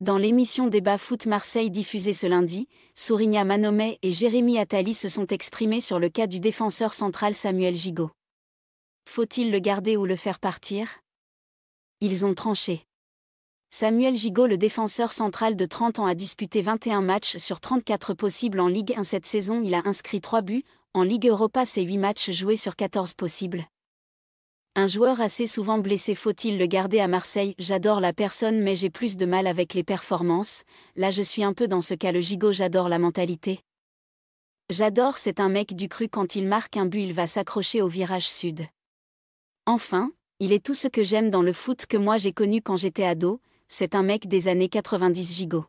Dans l'émission Débat Foot Marseille diffusée ce lundi, Sourigna Manomé et Jérémy Attali se sont exprimés sur le cas du défenseur central Samuel Gigot. Faut-il le garder ou le faire partir Ils ont tranché. Samuel Gigot, le défenseur central de 30 ans, a disputé 21 matchs sur 34 possibles en Ligue 1 cette saison. Il a inscrit 3 buts, en Ligue Europa, c'est 8 matchs joués sur 14 possibles. Un joueur assez souvent blessé faut-il le garder à Marseille J'adore la personne mais j'ai plus de mal avec les performances, là je suis un peu dans ce cas le gigot j'adore la mentalité. J'adore c'est un mec du cru quand il marque un but il va s'accrocher au virage sud. Enfin, il est tout ce que j'aime dans le foot que moi j'ai connu quand j'étais ado, c'est un mec des années 90 gigot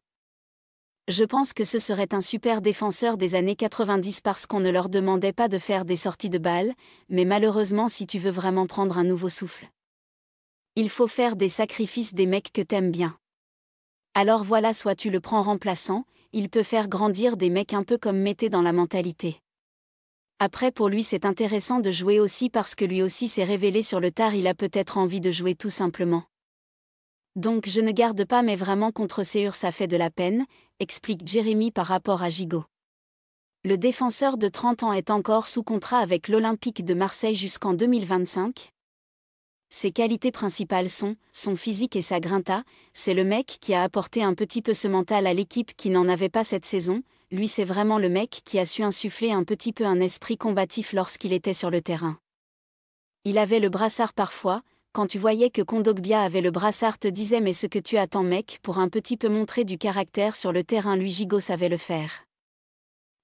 je pense que ce serait un super défenseur des années 90 parce qu'on ne leur demandait pas de faire des sorties de balles, mais malheureusement si tu veux vraiment prendre un nouveau souffle. Il faut faire des sacrifices des mecs que t'aimes bien. Alors voilà soit tu le prends remplaçant, il peut faire grandir des mecs un peu comme Mété dans la mentalité. Après pour lui c'est intéressant de jouer aussi parce que lui aussi s'est révélé sur le tard il a peut-être envie de jouer tout simplement. Donc je ne garde pas mais vraiment contre Séur ça fait de la peine, explique Jérémy par rapport à Gigot. Le défenseur de 30 ans est encore sous contrat avec l'Olympique de Marseille jusqu'en 2025 Ses qualités principales sont son physique et sa grinta, c'est le mec qui a apporté un petit peu ce mental à l'équipe qui n'en avait pas cette saison, lui c'est vraiment le mec qui a su insuffler un petit peu un esprit combatif lorsqu'il était sur le terrain. Il avait le brassard parfois, quand tu voyais que Kondogbia avait le brassard te disait mais ce que tu attends mec pour un petit peu montrer du caractère sur le terrain lui Gigot savait le faire.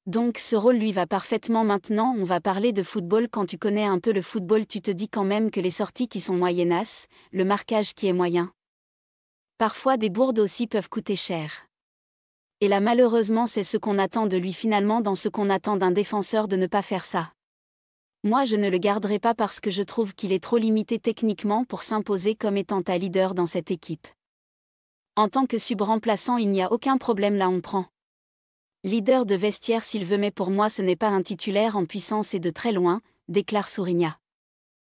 Donc ce rôle lui va parfaitement maintenant, on va parler de football quand tu connais un peu le football tu te dis quand même que les sorties qui sont moyennasses, le marquage qui est moyen. Parfois des bourdes aussi peuvent coûter cher. Et là malheureusement c'est ce qu'on attend de lui finalement dans ce qu'on attend d'un défenseur de ne pas faire ça moi je ne le garderai pas parce que je trouve qu'il est trop limité techniquement pour s'imposer comme étant un leader dans cette équipe. En tant que sub-remplaçant il n'y a aucun problème là on prend. Leader de vestiaire s'il veut mais pour moi ce n'est pas un titulaire en puissance et de très loin, déclare Sourigna.